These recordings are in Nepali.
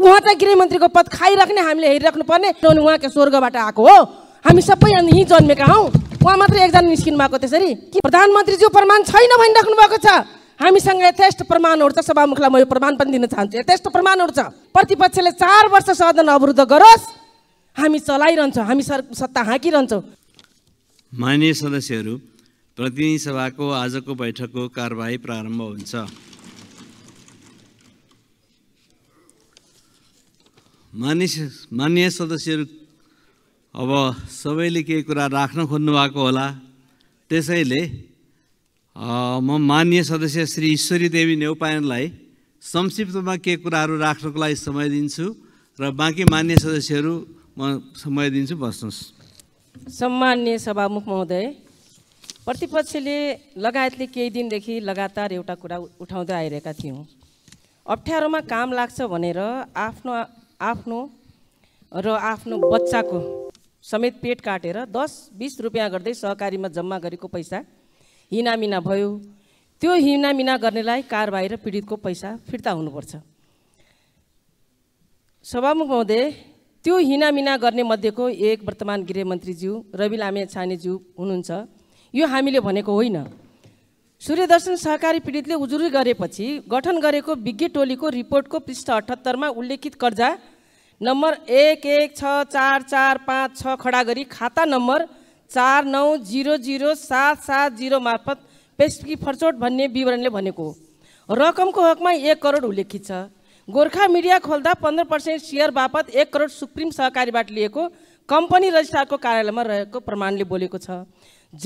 उहाँ त गृहमन्त्रीको पद खाइराख्ने हामीले हेरिराख्नु पर्ने उहाँको स्वर्गबाट आएको हो हामी सबै यहीँ जन्मेका हौँ उहाँ मात्रै एकजना निस्किनु भएको त्यसरी कि प्रधानमन्त्रीज्यू प्रमाण छैन भनिराख्नु भएको छ हामीसँग यथेष्ट प्रमाणहरू छ सभामुखलाई म यो प्रमाण पनि दिन चाहन्छु यथेष्ट प्रमाणहरू छ प्रतिपक्षले चार वर्ष सदन अवरुद्ध गरोस् हामी चलाइरहन्छौँ हामी सर सत्ता हाँकिरहन्छौँ मान्य सदस्यहरू प्रतिनिधि सभाको आजको बैठकको कारवाही प्रारम्भ हुन्छ मानिस मान्य सदस्यहरू अब सबैले केही कुरा राख्न खोज्नु भएको होला त्यसैले म मान्य सदस्य श्री ईश्वरी देवी नेउपायनलाई संक्षिप्तमा के कुराहरू राख्नको लागि समय दिन्छु र बाँकी मान्य सदस्यहरू म समय दिन्छु बस्नुहोस् सम्मान्य सभामुख महोदय प्रतिपक्षले लगायतले केही दिनदेखि लगातार एउटा कुरा उठाउँदै आइरहेका थियौँ अप्ठ्यारोमा काम लाग्छ भनेर आफ्नो आफ्नो र आफ्नो बच्चाको समेत पेट काटेर दस बिस रुपियाँ गर्दै सहकारीमा जम्मा गरेको पैसा हिनामिना भयो त्यो हिनामिना गर्नेलाई कारबाही र पीडितको पैसा फिर्ता हुनुपर्छ सभामुख महोदय त्यो हिनामिना गर्ने मध्येको एक वर्तमान गृहमन्त्रीज्यू रवि लामे छानेज्यू हुनुहुन्छ यो हामीले भनेको होइन सूर्यदर्शन सहकारी पीडितले उजुरी गरेपछि गठन गरेको विज्ञ टोलीको रिपोर्टको पृष्ठ अठहत्तरमा उल्लेखित कर्जा नम्बर एक एक छ चार चार पाँच छ खडा गरी खाता नम्बर चार नौ जिरो जिरो सात सात जिरो मार्फत पेस्की फर्चोट भन्ने विवरणले भनेको रकमको हकमा एक करोड उल्लेखित छ गोर्खा मिडिया खोल्दा पन्ध्र पर्सेन्ट सेयर बापत एक करोड सुप्रिम सहकारीबाट लिएको कम्पनी रजिस्ट्रारको कार्यालयमा रहेको प्रमाणले बोलेको छ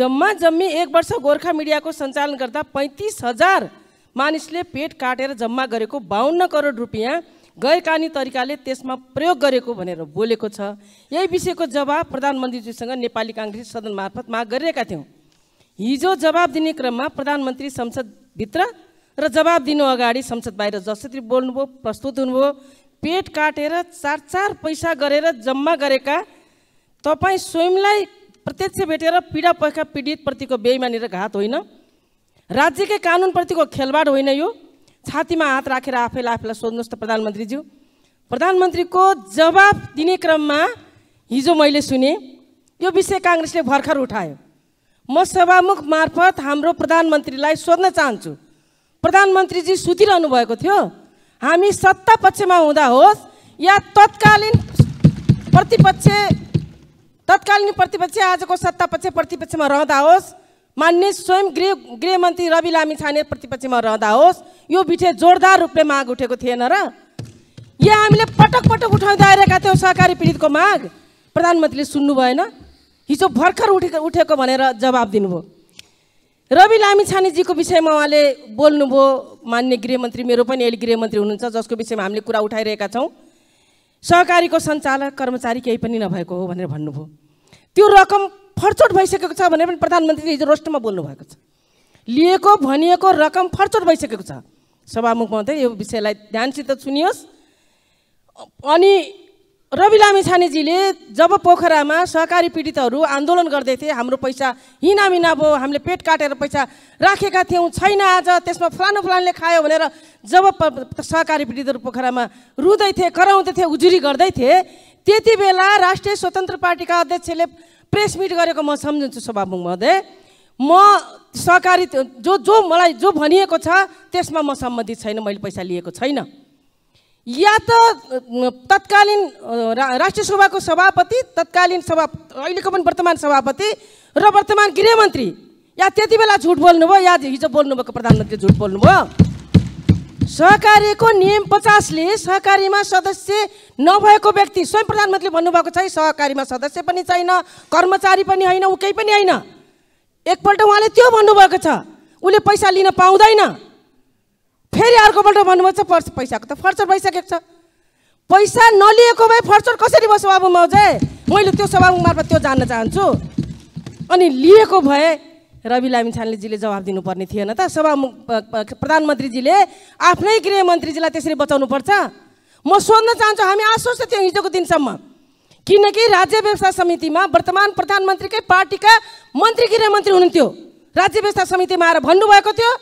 जम्मा जम्मी एक वर्ष गोर्खा मिडियाको सञ्चालन गर्दा पैँतिस हजार मानिसले पेट काटेर जम्मा गरेको बाहन्न करोड रुपियाँ गैरकानुनी तरिकाले त्यसमा प्रयोग गरेको भनेर बोलेको छ यही विषयको जवाब प्रधानमन्त्रीजीसँग नेपाली काङ्ग्रेस सदन मार्फत माग गरिरहेका थियौँ हिजो जवाब दिने क्रममा प्रधानमन्त्री संसदभित्र र जवाब दिनु अगाडि संसद बाहिर जसरी बोल्नुभयो प्रस्तुत हुनुभयो पेट काटेर चार चार पैसा गरेर जम्मा गरेका तपाईँ स्वयंलाई प्रत्यक्ष भेटेर पीडा पैसा पीडितप्रतिको बेइमानी र घात होइन राज्यकै कानुनप्रतिको खेलवाड होइन यो छातीमा हात राखेर आफैलाई आफैलाई सोध्नुहोस् त प्रधानमन्त्रीज्यू प्रधानमन्त्रीको जवाब दिने क्रममा हिजो मैले सुने यो विषय काङ्ग्रेसले भर्खर उठायो म सभामुख मार्फत हाम्रो प्रधानमन्त्रीलाई सोध्न चाहन्छु प्रधानमन्त्रीजी सुतिरहनु भएको थियो हामी सत्ता पक्षमा हुँदा होस् या तत्कालीन प्रतिपक्ष तत्कालीन प्रतिपक्ष आजको सत्ता पक्ष प्रतिपक्षमा रहँदा होस् मान्य स्वयं गृह गृहमन्त्री रवि लामी छाने प्रतिपक्षमा रहँदा होस् यो बिठे जोरदार रूपले माग उठेको थिएन र यहाँ हामीले पटक पटक उठाउँदै आइरहेका थियौँ सहकारी पीडितको माग प्रधानमन्त्रीले सुन्नु भएन हिजो भर्खर उठेको उठेको भनेर जवाब दिनुभयो रवि लामी छानेजीको विषयमा उहाँले बोल्नुभयो मान्य गृहमन्त्री मेरो पनि अहिले गृहमन्त्री हुनुहुन्छ जसको विषयमा हामीले कुरा उठाइरहेका छौँ सहकारीको सञ्चालक कर्मचारी केही पनि नभएको हो भनेर भन्नुभयो त्यो रकम फरचोट भइसकेको छ भनेर पनि प्रधानमन्त्रीले हिजो रोस्टमा बोल्नुभएको छ लिएको भनिएको रकम फरचोट भइसकेको छ सभामुखमा चाहिँ यो विषयलाई ध्यानसित सुनियोस् अनि रवि लामिछानेजीले जब पोखरामा सहकारी पीडितहरू आन्दोलन गर्दै थिए हाम्रो पैसा हिनामिना भयो हामीले पेट काटेर पैसा राखेका थियौँ छैन आज त्यसमा फलानु फलानले खायो भनेर जब सहकारी पीडितहरू पोखरामा रुँदै थिए कराउँदै थिए उजुरी गर्दै थिए त्यति बेला राष्ट्रिय स्वतन्त्र पार्टीका अध्यक्षले प्रेस मिट गरेको म सम्झन्छु सभामुख महोदय म सहकारी जो जो मलाई जो भनिएको छ त्यसमा म सम्बन्धित छैन मैले पैसा लिएको छैन या त तत्कालीन रा, राष्ट्रिय सभाको सभापति तत्कालीन सभा अहिलेको पनि वर्तमान सभापति र वर्तमान गृहमन्त्री या त्यति बेला झुट बोल्नुभयो या हिजो बोल्नुभएको प्रधानमन्त्री झुट बोल्नुभयो सहकारीको नियम पचासले सहकारीमा सदस्य नभएको व्यक्ति स्वयं प्रधानमन्त्रीले भन्नुभएको छ सहकारीमा सदस्य पनि छैन कर्मचारी पनि होइन ऊ केही पनि होइन एकपल्ट उहाँले त्यो भन्नुभएको छ उसले पैसा लिन पाउँदैन फेरि अर्कोपल्ट भन्नुभएको छ फर्स पैसाको त फर्चर भइसकेको छ पैसा नलिएको भए फर्चर कसरी भयो बाबु महोदय मैले त्यो सभामुख मार्फत त्यो जान्न चाहन्छु अनि लिएको भए रवि लामिछानेजीले जवाब दिनुपर्ने थिएन त सभा प्रधानमन्त्रीजीले आफ्नै गृहमन्त्रीजीलाई त्यसरी बचाउनु पर्छ म सोध्न चाहन्छु हामी आश्वस्त थियौँ हिजोको दिनसम्म किनकि राज्य व्यवस्था समितिमा वर्तमान प्रधानमन्त्रीकै पार्टीका मन्त्री गृहमन्त्री हुनुहुन्थ्यो राज्य व्यवस्था समितिमा आएर भन्नुभएको थियो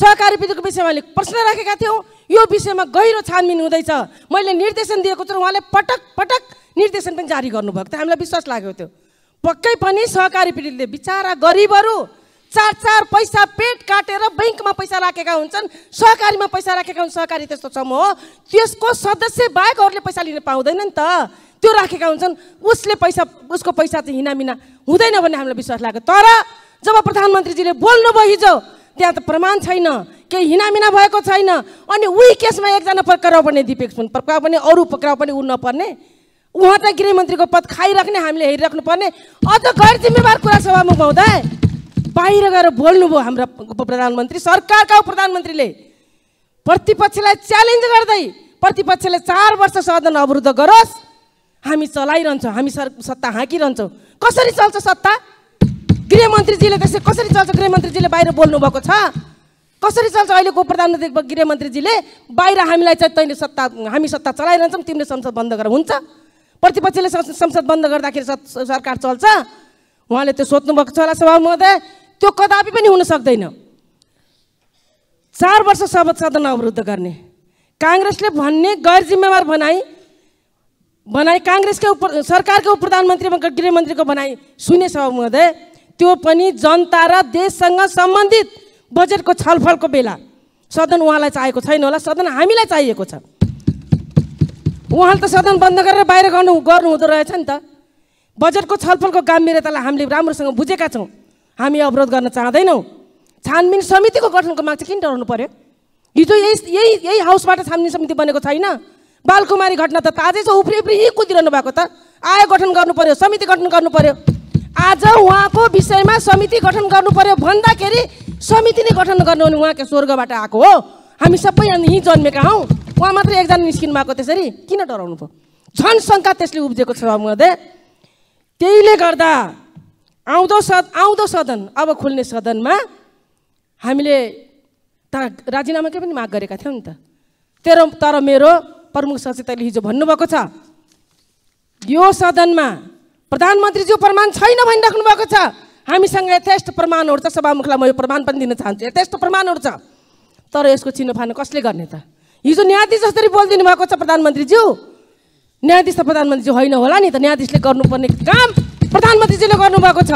सहकारी विधिको विषयमा अहिले प्रश्न राखेका थियौँ यो विषयमा गहिरो छानबिन हुँदैछ मैले निर्देशन दिएको छु उहाँले पटक पटक निर्देशन पनि जारी गर्नुभएको थियो हामीलाई विश्वास लागेको थियो पक्कै पनि सहकारी पीडितले बिचारा गरिबहरू चार चार पैसा पेट काटेर ब्याङ्कमा पैसा राखेका हुन्छन् सहकारीमा पैसा राखेका हुन्छन् सहकारी त्यस्तो समूह हो त्यसको सदस्य बाहेकहरूले पैसा लिन पाउँदैन नि त त्यो राखेका हुन्छन् उसले पैसा उसको पैसा चाहिँ हिनामिना हुँदैन भन्ने हामीलाई विश्वास लाग्यो तर जब प्रधानमन्त्रीजीले बोल्नुभयो हिजो त्यहाँ त प्रमाण छैन केही हिनामिना भएको छैन अनि उही केसमा एकजना पक्राउ पर्ने दिपेक सुन पक्राउ पनि अरू पक्राउ पनि ऊ नपर्ने उहाँ त गृहमन्त्रीको पद खाइराख्ने हामीले हेरिराख्नु पर्ने अझ गैर जिम्मेवार कुरा सभामुख हुँदा बाहिर गएर बोल्नुभयो हाम्रो उप प्रधानमन्त्री सरकारका उप प्रधानमन्त्रीले प्रतिपक्षलाई च्यालेन्ज गर्दै प्रतिपक्षले चार वर्ष सदन अवरुद्ध गरोस् हामी चलाइरहन्छौँ हामी सर सत्ता हाँकिरहन्छौँ कसरी चल्छ सत्ता गृहमन्त्रीजीले त्यसै कसरी चल्छ गृहमन्त्रीजीले बाहिर बोल्नुभएको छ कसरी चल्छ अहिलेको प्रधानमन्त्री गृहमन्त्रीजीले बाहिर हामीलाई चाहिँ तैँले सत्ता हामी सत्ता चलाइरहन्छौँ तिमीले संसद बन्द गरेर हुन्छ प्रतिपक्षले संसद बन्द गर्दाखेरि सरकार चल्छ उहाँले त्यो सोध्नुभएको छ होला सभा महोदय त्यो कदापि पनि हुन सक्दैन चार वर्ष सभा सदन अवरुद्ध गर्ने काङ्ग्रेसले भन्ने गैर जिम्मेवार बनाई बनाई काङ्ग्रेसकै उप सरकारको उप प्रधानमन्त्री गृहमन्त्रीको बनाई सुने सभा महोदय त्यो पनि जनता र देशसँग सम्बन्धित बजेटको छलफलको बेला सदन उहाँलाई चाहेको छैन होला सदन हामीलाई चाहिएको छ उहाँले त सदन बन्द गरेर बाहिर गर्नु गर्नु हुँदो रहेछ नि त बजेटको छलफलको गम्भीरतालाई हामीले राम्रोसँग बुझेका छौँ हामी अवरोध गर्न चाहँदैनौँ छानबिन समितिको गठनको माग चाहिँ किन डराउनु पऱ्यो हिजो यही यही यही हाउसबाट छानबिन समिति बनेको छैन बालकुमारी घटना त ताजै छ उफ्री उफ्री यहीँ कुदिरहनु भएको त आय गठन गर्नु पऱ्यो समिति गठन गर्नु पऱ्यो आज उहाँको विषयमा समिति गठन गर्नु पर्यो भन्दाखेरि समिति नै गठन गर्नु भने उहाँको स्वर्गबाट आएको हो हामी सबै यहीँ जन्मेका हौँ उहाँ मात्रै एकजना निस्किनु भएको त्यसरी किन डराउनु भयो झन् शङ्का त्यसले उब्जेको छ महोदय त्यहीले गर्दा आउँदो सद आउँदो सदन अब खुल्ने सदनमा हामीले त राजीनामाकै पनि माग गरेका थियौँ नि त तेरो तर मेरो प्रमुख सचेतकले हिजो भन्नुभएको छ यो सदनमा प्रधानमन्त्रीज्यू प्रमाण छैन भनिराख्नु भएको छ हामीसँग यथेष्ट प्रमाणहरू छ सभामुखलाई म यो प्रमाण पनि दिन चाहन्छु यथेष्ट प्रमाणहरू छ तर यसको चिन्नफानो कसले गर्ने त हिजो न्यायाधीश जसरी बोलिदिनु भएको छ प्रधानमन्त्रीज्यू न्यायाधीश त प्रधानमन्त्रीज्यू होइन होला नि त न्यायाधीशले गर्नुपर्ने काम प्रधानमन्त्रीजीले गर्नुभएको छ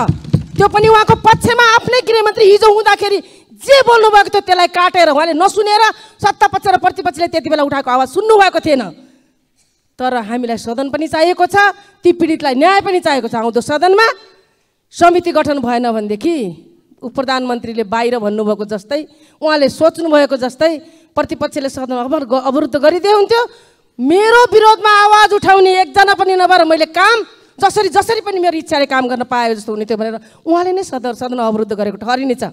त्यो पनि उहाँको पक्षमा आफ्नै गृहमन्त्री हिजो हुँदाखेरि जे बोल्नुभएको थियो त्यसलाई काटेर उहाँले नसुनेर सत्ता पक्ष र प्रतिपक्षले त्यति बेला उठाएको आवाज सुन्नुभएको थिएन तर हामीलाई सदन पनि चाहिएको छ ती पीडितलाई न्याय पनि चाहिएको छ आउँदो सदनमा समिति गठन भएन भनेदेखि प्रधानमन्त्रीले बाहिर भन्नुभएको जस्तै उहाँले सोच्नुभएको जस्तै प्रतिपक्षले सदनमा अवरुद्ध गरिदिए हुन्थ्यो मेरो विरोधमा आवाज उठाउने एकजना पनि नभएर मैले काम जसरी जसरी पनि मेरो इच्छाले काम गर्न पाए जस्तो हुने थियो भनेर उहाँले नै सदन सदनमा अवरुद्ध गरेको ठहरिनेछ छ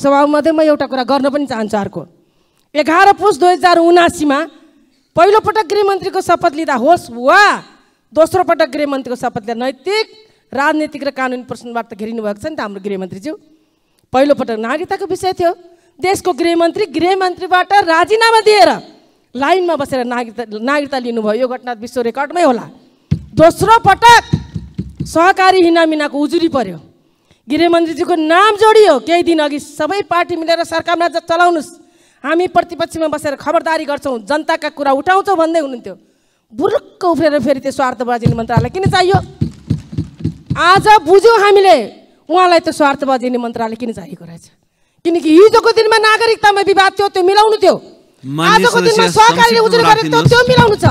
सभामध्ये म एउटा कुरा गर्न पनि चाहन्छु अर्को एघार पुस दुई हजार उनासीमा पहिलोपटक गृहमन्त्रीको शपथ लिँदा होस् वा दोस्रो पटक गृहमन्त्रीको शपथ लिँदा नैतिक राजनीतिक र कानुनी प्रश्नबाट त घेरिनु भएको छ नि त हाम्रो गृहमन्त्रीज्यू पहिलोपटक नागरिकताको विषय थियो देशको गृहमन्त्री गृहमन्त्रीबाट राजीनामा दिएर लाइनमा बसेर नागरिकता नागरिकता लिनुभयो यो घटना विश्व रेकर्डमै होला दोस्रो पटक सहकारी हिनामिनाको उजुरी पर्यो गृहमन्त्रीजीको नाम जोडियो केही दिन अघि सबै पार्टी मिलेर सरकारमा चलाउनुहोस् हामी प्रतिपक्षमा बसेर खबरदारी गर्छौँ जनताका कुरा उठाउँछौँ भन्दै हुनुहुन्थ्यो बुरुक्क उफ्रेर फेरि त्यो स्वार्थबाजी मन्त्रालय किन चाहियो आज बुझ्यौँ हामीले उहाँलाई त स्वार्थवादी मन्त्रालय किन चाहिएको रहेछ किनकि हिजोको दिनमा नागरिकतामा विवाद थियो त्यो मिलाउनु थियो आजको दिनमा सहकारीले उजुर गरेको त्यो मिलाउनु छ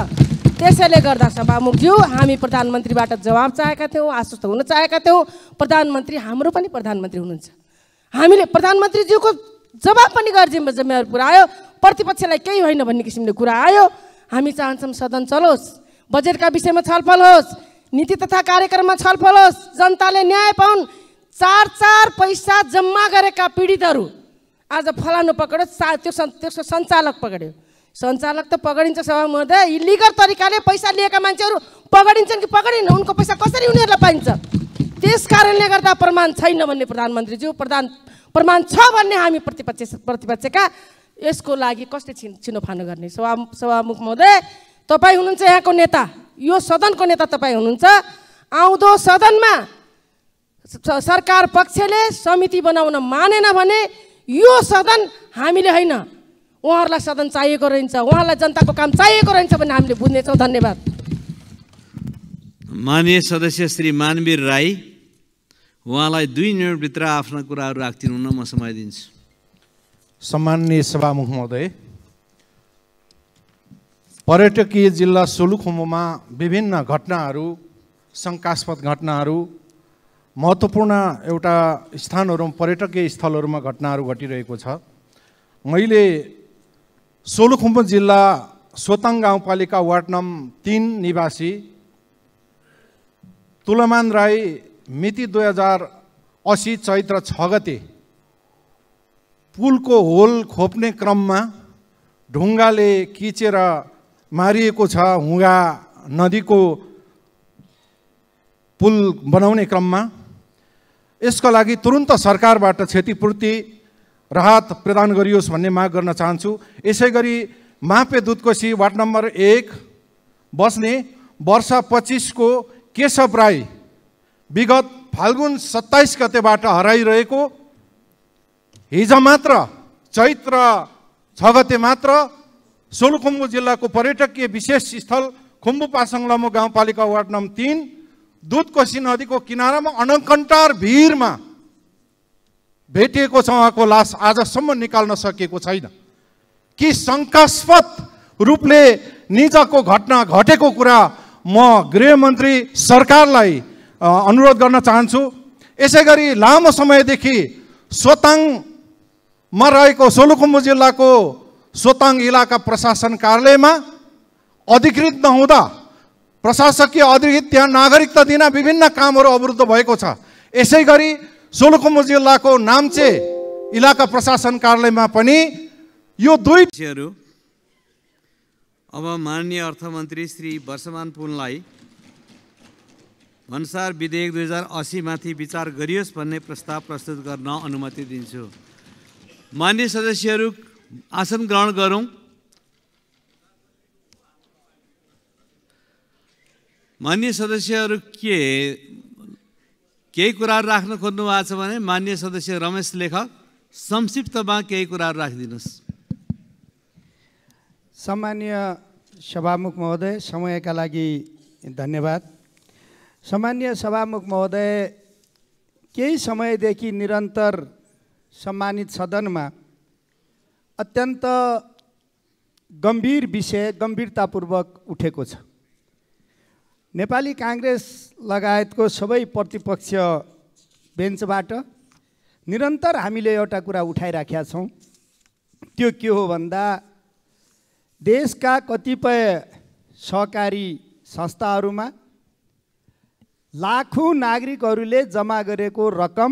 त्यसैले गर्दा सभामुखज्यू हामी प्रधानमन्त्रीबाट जवाब चाहेका थियौँ आश्वस्त हुन चाहेका थियौँ प्रधानमन्त्री हाम्रो पनि प्रधानमन्त्री हुनुहुन्छ हामीले प्रधानमन्त्रीज्यूको जवाब पनि गरेर जिम्मेवार कुरा आयो प्रतिपक्षलाई केही होइन भन्ने किसिमले कुरा आयो हामी चाहन्छौँ सदन चलोस् बजेटका विषयमा छलफल होस् नीति तथा कार्यक्रममा छलफल होस् जनताले न्याय पाउन् चार चार पैसा जम्मा गरेका पीडितहरू आज फलानु पकड्यो सा त्यो त्यसको सञ्चालक पक्र्यो सञ्चालक त पक्रिन्छ सभा महोदय इलिगल तरिकाले पैसा लिएका मान्छेहरू पक्रिन्छन् कि पक्रिन उनको पैसा कसरी उनीहरूलाई पाइन्छ त्यस कारणले गर्दा प्रमाण छैन भन्ने प्रधानमन्त्रीज्यू प्रधान प्रमाण छ भन्ने हामी प्रतिपक्ष प्रतिपक्षका यसको लागि कसले छिन छिनोफानो गर्ने सभा सभामुख महोदय तपाईँ हुनुहुन्छ यहाँको नेता यो सदनको नेता तपाईँ हुनुहुन्छ आउँदो सदनमा सरकार पक्षले समिति बनाउन मानेन भने यो सदन हामीले होइन उहाँहरूलाई सदन चाहिएको रहन्छ उहाँहरूलाई जनताको काम चाहिएको रहन्छ भने हामीले बुझ्नेछौँ धन्यवाद मान्य सदस्य श्री मानवीर राई उहाँलाई दुई मिनटभित्र आफ्ना कुराहरू राखिदिनुहुन म समय दिन्छु सम्मान्य सभामुख महोदय पर्यटकीय जिल्ला सोलुखुम्बुमा विभिन्न घटनाहरू शङ्कास्पद घटनाहरू महत्त्वपूर्ण एउटा स्थानहरू पर्यटकीय स्थलहरूमा घटनाहरू घटिरहेको छ मैले सोलुखुम्बु जिल्ला सोताङ गाउँपालिका वार्ड नम्बर तिन निवासी तुलमान राई मिति दुई हजार असी चैत्र छ गते पुलको होल खोप्ने क्रममा ढुङ्गाले किचेर मारिएको छ हुँगा नदीको पुल बनाउने क्रममा यसको लागि तुरुन्त सरकारबाट क्षतिपूर्ति राहत प्रदान गरियोस् भन्ने माग गर्न चाहन्छु यसै गरी मापे दुधकोसी वार्ड नम्बर एक बस्ने वर्ष पच्चिसको केशव राई विगत फाल्गुन सत्ताइस गतेबाट हराइरहेको हिजो मात्र चैत्र छ गते मात्र सोलुखुम्बु जिल्लाको पर्यटकीय विशेष स्थल खुम्बु पासङलामु गाउँपालिका वार्ड नम्बर तिन दुधकोशी नदीको किनारामा अनकन्टार भिरमा भेटिएको छ उहाँको लास आजसम्म निकाल्न सकिएको छैन कि शङ्कास्पद रूपले निजको घटना घटेको कुरा म गृहमन्त्री सरकारलाई अनुरोध गर्न चाहन्छु यसै गरी लामो समयदेखि सोताङमा रहेको सोलुखुम्बु जिल्लाको सोताङ इलाका प्रशासन कार्यालयमा अधिकृत नहुँदा प्रशासकीय अधिकृत त्यहाँ नागरिकता दिन विभिन्न कामहरू अवरुद्ध भएको छ यसै गरी सोलुखुम्बु जिल्लाको नाम्चे इलाका प्रशासन कार्यालयमा पनि यो दुई अब माननीय अर्थमन्त्री श्री वर्षमान पुनलाई भन्सार विधेयक दुई हजार असीमाथि विचार गरियोस् भन्ने प्रस्ताव प्रस्तुत गर्न अनुमति दिन्छु मान्य सदस्यहरू आसन ग्रहण गरौँ मान्य सदस्यहरू के केही कुराहरू राख्न खोज्नु भएको छ भने मान्य सदस्य रमेश लेखक संक्षिप्तमा केही कुराहरू राखिदिनुहोस् सामान्य सभामुख महोदय समयका लागि धन्यवाद सामान्य सभामुख महोदय केही समयदेखि निरन्तर सम्मानित सदनमा अत्यन्त गम्भीर विषय गम्भीरतापूर्वक उठेको छ नेपाली काङ्ग्रेस लगायतको सबै प्रतिपक्ष बेन्चबाट निरन्तर हामीले एउटा कुरा उठाइराखेका छौँ त्यो के हो भन्दा देशका कतिपय सहकारी संस्थाहरूमा लाखौँ नागरिकहरूले जम्मा गरेको रकम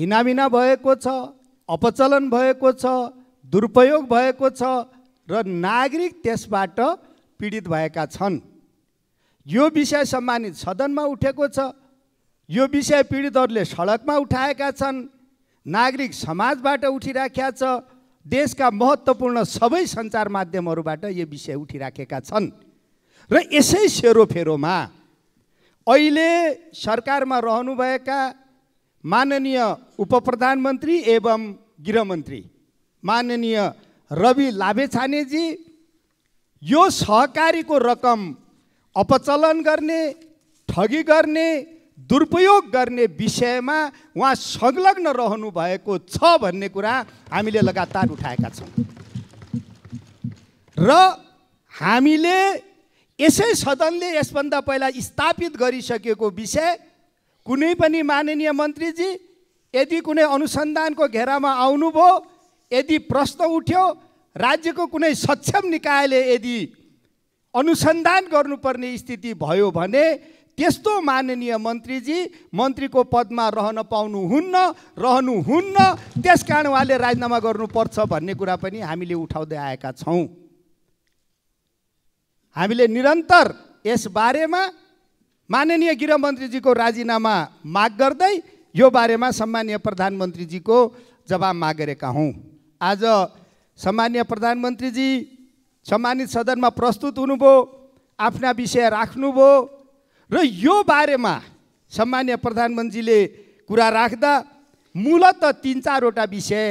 हिनाबिना भएको छ अपचलन भएको छ दुरुपयोग भएको छ र नागरिक त्यसबाट पीडित भएका छन् यो विषय सम्मानित सदनमा उठेको छ यो विषय पीडितहरूले सडकमा उठाएका छन् नागरिक समाजबाट उठिराखेका छ देशका महत्त्वपूर्ण सबै सञ्चार माध्यमहरूबाट यो विषय उठिराखेका छन् र यसै सेरोफेरोमा अहिले सरकारमा रहनुभएका माननीय उपप्रधानमन्त्री एवं गृहमन्त्री माननीय रवि लाभेछानेजी यो सहकारीको रकम अपचलन गर्ने ठगी गर्ने दुरुपयोग गर्ने विषयमा उहाँ संलग्न रहनु भएको छ भन्ने कुरा हामीले लगातार उठाएका छौँ र हामीले यसै सदनले यसभन्दा पहिला स्थापित गरिसकेको विषय कुनै पनि माननीय मन्त्रीजी यदि कुनै अनुसन्धानको घेरामा आउनुभयो यदि प्रश्न उठ्यो राज्यको कुनै सक्षम निकायले यदि अनुसन्धान गर्नुपर्ने स्थिति भयो भने त्यस्तो माननीय मन्त्रीजी मन्त्रीको पदमा रहन पाउनुहुन्न रहनुहुन्न त्यस कारण उहाँले राजीनामा गर्नुपर्छ भन्ने कुरा पनि हामीले उठाउँदै आएका छौँ हामीले निरन्तर यसबारेमा माननीय गृहमन्त्रीजीको राजीनामा माग गर्दै यो बारेमा सम्मान्य प्रधानमन्त्रीजीको जवाब मागेका हौँ आज सम्मान्य प्रधानमन्त्रीजी सम्मानित सदनमा प्रस्तुत हुनुभयो आफ्ना विषय राख्नुभयो र यो बारेमा सम्मान्य प्रधानमन्त्रीले कुरा राख्दा मूलत तिन चारवटा विषय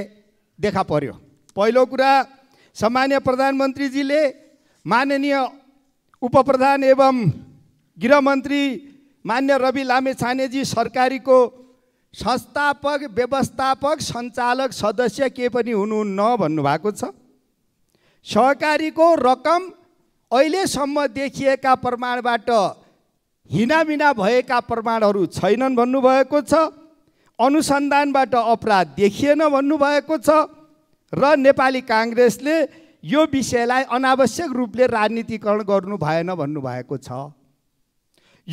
देखा पर्यो पहिलो कुरा सामान्य प्रधानमन्त्रीजीले माननीय उपप्रधान एवं गृहमन्त्री मान्य रवि लामे छानेजी सरकारीको संस्थापक व्यवस्थापक सञ्चालक सदस्य के पनि हुनुहुन्न भन्नुभएको छ सहकारीको रकम अहिलेसम्म देखिएका प्रमाणबाट हिनामिना भएका प्रमाणहरू छैनन् भन्नुभएको छ अनुसन्धानबाट अपराध देखिएन भन्नुभएको छ र नेपाली काङ्ग्रेसले यो विषयलाई अनावश्यक रूपले राजनीतिकरण गर्नु भएन भन्नुभएको छ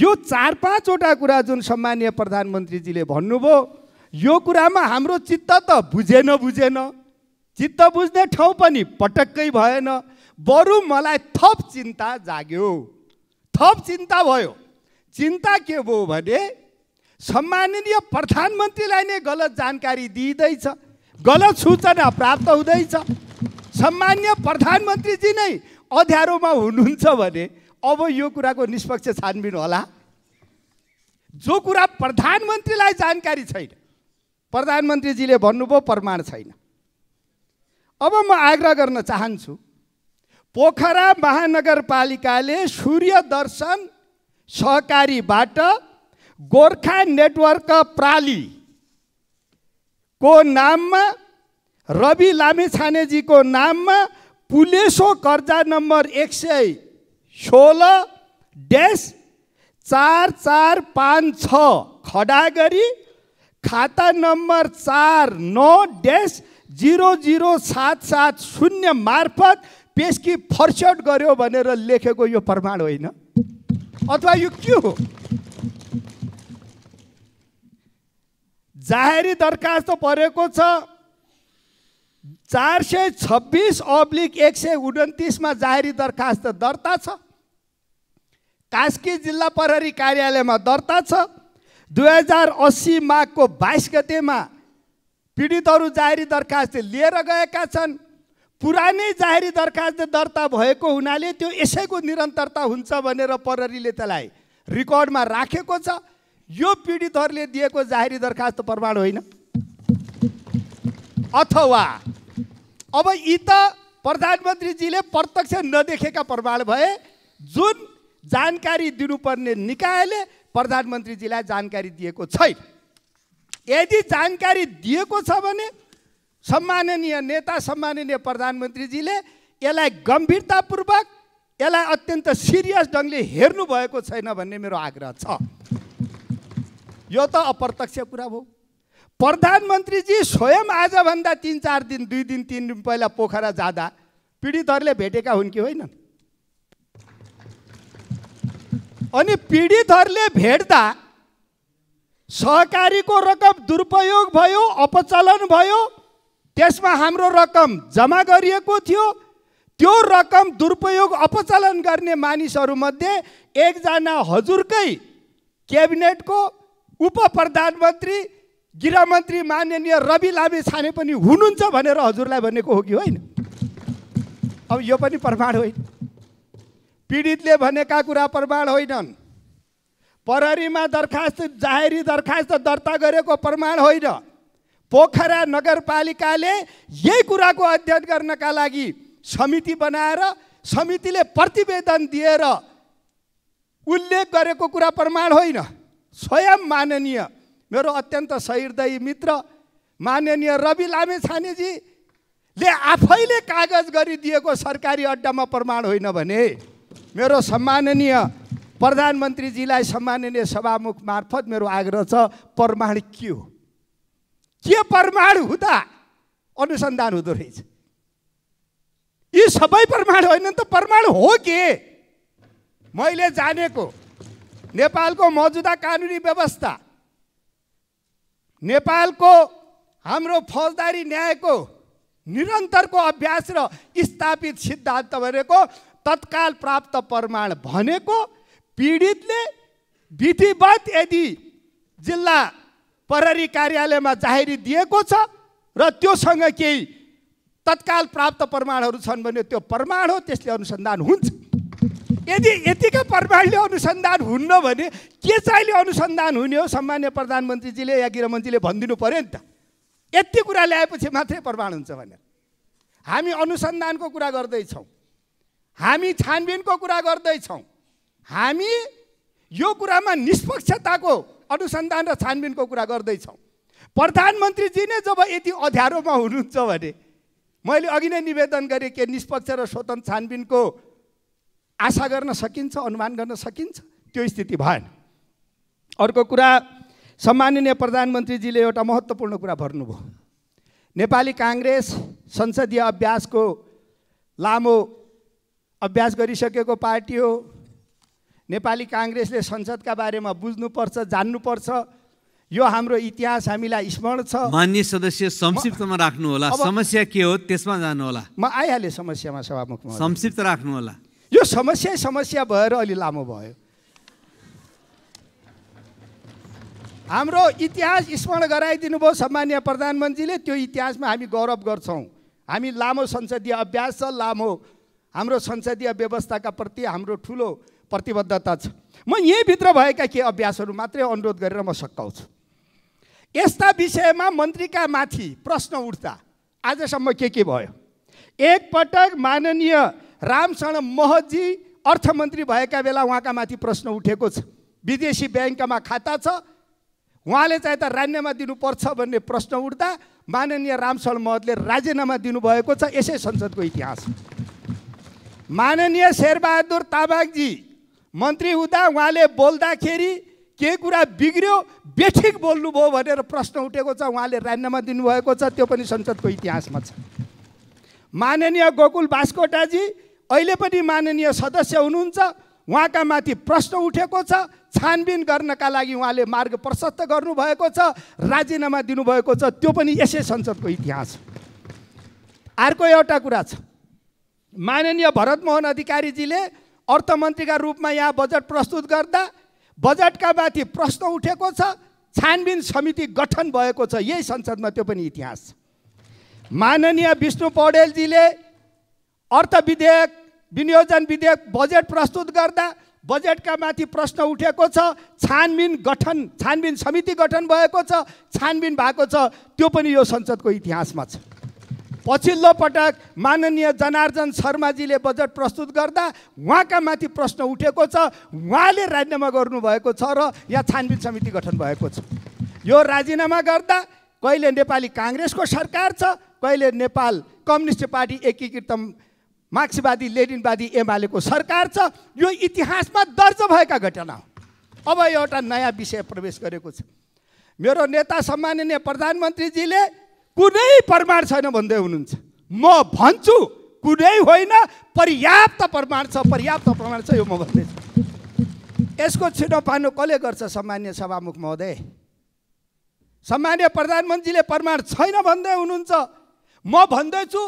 यो चार पाँचवटा कुरा जुन सम्मानीय प्रधानमन्त्रीजीले भन्नुभयो यो कुरामा हाम्रो चित्त त बुझेन बुझेन चित्त बुझ्ने ठाउँ पनि पटक्कै भएन बरु मलाई थप चिन्ता जाग्यो थप चिन्ता भयो चिन्ता के भयो भने सम्माननीय प्रधानमन्त्रीलाई नै गलत जानकारी दिइँदैछ गलत सूचना प्राप्त हुँदैछ सम्मान्य प्रधानमन्त्रीजी नै अध्यारोमा हुनुहुन्छ भने अब यो कुराको निष्पक्ष छानबिन होला जो कुरा प्रधानमन्त्रीलाई जानकारी छैन प्रधानमन्त्रीजीले भन्नुभयो प्रमाण छैन अब म आग्रह गर्न चाहन्छु पोखरा महानगरपालिकाले सूर्य दर्शन सहकारीबाट गोर्खा नेटवर्क प्रालीको नाममा रवि लामेछानेजीको नाममा पुलेसो कर्जा नम्बर एक सय सोह्र ड्यास चार चार पाँच छ खडा गरी खाता नम्बर चार नौ ड्यास जिरो जिरो सात सात शून्य मार्फत पेस्की फर्सट गर्यो भनेर लेखेको यो प्रमाण होइन अथवा यो के हो जाहेरी दरखास्त परेको छ चार सय छब्बिस अब्लिक एक सय उन्तिसमा जाहेरी दरखास्त दर्ता छ कास्की जिल्ला प्रहरी कार्यालयमा दर्ता छ दुई हजार अस्सी माघको बाइस गतेमा पीडितहरू जाहेरी दरखास्त लिएर गएका छन् पुरानै जाहेरी दरखास्त दर्ता भएको हुनाले त्यो यसैको निरन्तरता हुन्छ भनेर प्रहरीले त्यसलाई रेकर्डमा राखेको छ यो पीडितहरूले दिएको जाहेरी दरखास्त प्रमाण होइन अथवा अब यी त प्रधानमन्त्रीजीले प्रत्यक्ष नदेखेका प्रमाण भए जुन जानकारी दिनुपर्ने निकायले प्रधानमन्त्रीजीलाई जानकारी दिएको छैन यदि जानकारी दिएको छ भने सम्माननीय नेता सम्माननीय प्रधानमन्त्रीजीले यसलाई गम्भीरतापूर्वक यसलाई अत्यन्त सिरियस ढङ्गले हेर्नुभएको छैन भन्ने मेरो आग्रह छ यो त अप्रत्यक्ष कुरा भयो प्रधानमन्त्रीजी स्वयं आजभन्दा तिन चार दिन दुई दिन तिन दिन पहिला पोखरा जाँदा पीडितहरूले भेटेका हुन् कि होइनन् अनि पीडितहरूले भेट्दा सहकारीको रकम दुरुपयोग भयो अपचलन भयो त्यसमा हाम्रो रकम जम्मा गरिएको थियो त्यो रकम दुरुपयोग अपचलन गर्ने मानिसहरूमध्ये एकजना हजुरकै क्याबिनेटको उप प्रधानमन्त्री गृहमन्त्री माननीय रवि लामे छाने पनि हुनुहुन्छ भनेर हजुरलाई भनेको हो कि होइन अब यो पनि प्रमाण होइन पीडितले भनेका कुरा प्रमाण होइनन् प्रहरीमा दरखास्त जाहेरी दरखास्त दर्ता गरेको प्रमाण होइन पोखरा नगरपालिकाले यही कुराको अध्ययन गर्नका लागि समिति बनाएर समितिले प्रतिवेदन दिएर उल्लेख गरेको कुरा प्रमाण होइन स्वयं माननीय मेरो अत्यन्त सहृदयी मित्र माननीय रवि लामे छानेजीले आफैले कागज गरिदिएको सरकारी अड्डामा प्रमाण होइन भने मेरो सम्माननीय प्रधानमन्त्रीजीलाई सम्माननीय सभामुख मार्फत मेरो आग्रह छ प्रमाण के हो के प्रमाण हुँदा अनुसन्धान हुँदो रहेछ यी सबै प्रमाण होइन त प्रमाण हो के मैले जानेको नेपालको मौजुदा कानुनी व्यवस्था नेपालको हाम्रो फौजदारी न्यायको निरन्तरको अभ्यास र स्थापित सिद्धान्त भनेको तत्काल प्राप्त प्रमाण भनेको पीडितले विधिवत यदि जिल्ला प्रहरी कार्यालयमा जाहेरी दिएको छ र त्योसँग केही तत्काल प्राप्त प्रमाणहरू छन् भने त्यो प्रमाण हो त्यसले अनुसन्धान हुन्छ यदि यतिका प्रमाणले अनुसन्धान हुन्न भने के चाहिँ अनुसन्धान हुने हो सामान्य प्रधानमन्त्रीजीले या गृहमन्त्रीले भनिदिनु पऱ्यो नि त यति कुरा ल्याएपछि मात्रै प्रमाण हुन्छ भनेर हामी अनुसन्धानको कुरा गर्दैछौँ हामी छानबिनको कुरा गर्दैछौँ हामी यो कुरामा निष्पक्षताको अनुसन्धान र छानबिनको कुरा गर्दैछौँ प्रधानमन्त्रीजी नै जब यति अध्यारोमा हुनुहुन्छ भने मैले अघि नै निवेदन गरेँ के निष्पक्ष र स्वतन्त्र छानबिनको आशा गर्न सकिन्छ अनुमान गर्न सकिन्छ त्यो स्थिति भएन अर्को कुरा सम्माननीय प्रधानमन्त्रीजीले एउटा महत्त्वपूर्ण कुरा भन्नुभयो नेपाली काङ्ग्रेस संसदीय अभ्यासको लामो अभ्यास गरिसकेको पार्टी हो नेपाली काङ्ग्रेसले संसदका बारेमा बुझ्नुपर्छ जान्नुपर्छ यो हाम्रो इतिहास हामीलाई स्मरण छ मान्य सदस्य संक्षिप्तमा राख्नु होला समस्या के हो त्यसमा जानु होला म आइहालेँ समस्यामा सभामुख संक्षिप्त राख्नु होला यो समस्या समस्या भएर अलि लामो भयो हाम्रो इतिहास स्मरण गराइदिनु भयो सम्मान्य प्रधानमन्त्रीले त्यो इतिहासमा हामी गौरव गर्छौँ हामी लामो संसदीय अभ्यास छ लामो हाम्रो संसदीय व्यवस्थाका प्रति हाम्रो ठुलो प्रतिबद्धता छ म यहीँभित्र भएका केही अभ्यासहरू मात्रै अनुरोध गरेर म सकाउँछु यस्ता विषयमा मन्त्रीका माथि प्रश्न उठ्दा आजसम्म के के भयो एकपटक माननीय रामशरण महजी अर्थमन्त्री भएका बेला उहाँका माथि प्रश्न उठेको छ विदेशी ब्याङ्कमा खाता छ उहाँले चाहिँ त राजीनामा दिनुपर्छ भन्ने प्रश्न उठ्दा माननीय रामशरण महतले राजीनामा दिनुभएको छ यसै संसदको इतिहास माननीय शेरबहादुर तामाङजी मन्त्री हुँदा उहाँले बोल्दाखेरि के कुरा बिग्रियो बेठिक बोल्नुभयो भनेर प्रश्न उठेको छ उहाँले राजीनामा दिनुभएको छ त्यो पनि संसदको इतिहासमा छ माननीय गोकुल बास्कोटाजी अहिले पनि माननीय सदस्य हुनुहुन्छ उहाँका माथि प्रश्न उठेको छ छानबिन गर्नका लागि उहाँले मार्ग प्रशस्त गर्नुभएको छ राजीनामा दिनुभएको छ त्यो पनि यसै संसदको इतिहास अर्को एउटा कुरा छ माननीय भरतमोहन अधिकारीजीले अर्थमन्त्रीका रूपमा यहाँ बजेट प्रस्तुत गर्दा बजेटका माथि प्रश्न उठेको छ छानबिन समिति गठन भएको छ यही संसदमा त्यो पनि इतिहास माननीय विष्णु पौडेलजीले अर्थ विधेयक विनियोजन विधेयक बजेट प्रस्तुत गर्दा बजेटका माथि प्रश्न उठेको छ छानबिन गठन छानबिन समिति गठन भएको छ छानबिन भएको छ त्यो पनि यो संसदको इतिहासमा छ पछिल्लो पटक माननीय जनार्दन शर्माजीले बजेट प्रस्तुत गर्दा उहाँका माथि प्रश्न उठेको छ उहाँले राजीनामा गर्नुभएको छ र यहाँ छानबिन समिति गठन भएको छ यो राजीनामा गर्दा कहिले नेपाली काङ्ग्रेसको सरकार छ कहिले नेपाल कम्युनिस्ट पार्टी एकीकृत मार्क्सवादी लेडिनवादी एमालेको सरकार छ यो इतिहासमा दर्ज भएका घटना हो अब एउटा नयाँ विषय प्रवेश गरेको छ मेरो नेता सम्माननीय प्रधानमन्त्रीजीले कुनै प्रमाण छैन भन्दै हुनुहुन्छ म भन्छु कुनै होइन पर्याप्त प्रमाण छ पर्याप्त प्रमाण छ यो म भन्दैछु यसको छिटो पार्नु कसले गर्छ सामान्य सभामुख महोदय सामान्य प्रधानमन्त्रीले प्रमाण छैन भन्दै हुनुहुन्छ म भन्दैछु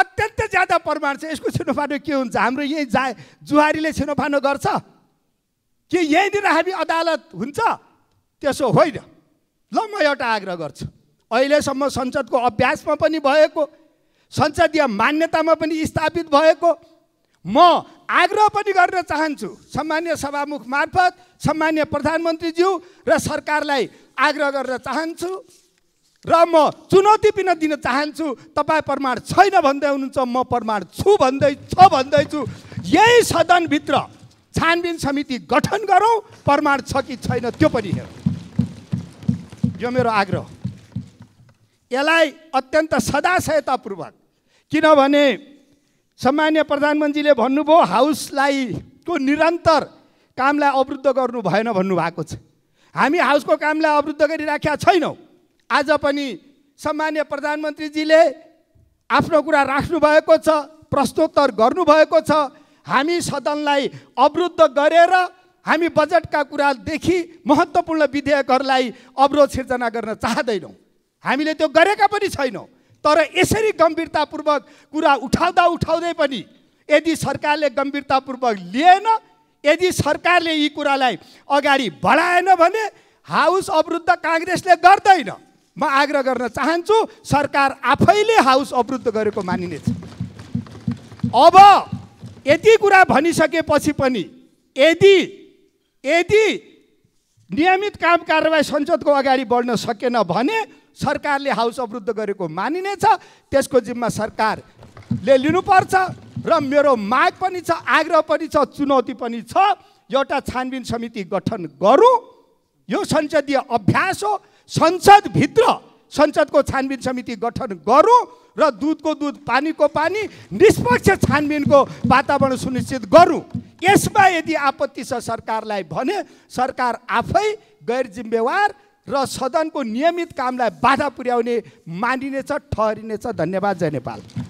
अत्यन्त ज्यादा प्रमाण छ यसको छिनोफानो के हुन्छ हाम्रो यहीँ जा जुहारीले छिनोफानो गर्छ कि यहीँनिर हामी अदालत हुन्छ त्यसो होइन ल म एउटा आग्रह गर्छु अहिलेसम्म संसदको अभ्यासमा पनि भएको संसदीय मान्यतामा पनि स्थापित भएको म आग्रह पनि गर्न चाहन्छु सामान्य सभामुख मार्फत सामान्य प्रधानमन्त्रीज्यू र सरकारलाई आग्रह गर्न चाहन्छु र म चुनौती पनि दिन चाहन्छु तपाईँ प्रमाण छैन भन्दै हुनुहुन्छ म प्रमाण छु भन्दै छ भन्दैछु यही सदनभित्र छानबिन समिति गठन गरौँ प्रमाण छ कि छैन त्यो पनि हेरौँ यो मेरो आग्रह हो यसलाई अत्यन्त सदाशयतापूर्वक किनभने सामान्य प्रधानमन्त्रीले भन्नुभयो हाउसलाई को निरन्तर कामलाई अवरुद्ध गर्नु भएन भन्नुभएको छ हामी हाउसको कामलाई अवरुद्ध गरिराखेका छैनौँ आज पनि सामान्य प्रधानमन्त्रीजीले आफ्नो कुरा राख्नुभएको छ प्रश्नोत्तर गर्नुभएको छ हामी सदनलाई अवरुद्ध गरेर हामी बजेटका कुरादेखि महत्त्वपूर्ण विधेयकहरूलाई अवरोध सिर्जना गर्न चाहँदैनौँ हामीले त्यो गरेका पनि छैनौँ तर यसरी गम्भीरतापूर्वक कुरा उठाउँदा उठाउँदै पनि यदि सरकारले गम्भीरतापूर्वक लिएन यदि सरकारले यी कुरालाई अगाडि बढाएन भने हाउस अवरुद्ध काङ्ग्रेसले गर्दैन म आग्रह गर्न चाहन्छु सरकार आफैले हाउस अवरुद्ध गरेको मानिनेछ अब यति कुरा भनिसकेपछि पनि यदि यदि नियमित काम कारवाही संसदको अगाडि बढ्न सकेन भने सरकारले हाउस अवरुद्ध गरेको मानिनेछ त्यसको जिम्मा सरकारले लिनुपर्छ र मेरो माग पनि छ आग्रह पनि छ चुनौती पनि छ एउटा छानबिन समिति गठन गरौँ यो संसदीय अभ्यास हो संसदभित्र संसदको छानबिन समिति गठन गरौँ र दुधको दुध पानीको पानी निष्पक्ष छानबिनको वातावरण सुनिश्चित गरौँ यसमा यदि आपत्ति छ सरकारलाई भने सरकार आफै गैर जिम्मेवार र सदनको नियमित कामलाई बाधा पुर्याउने मानिनेछ ठहरिनेछ धन्यवाद जय नेपाल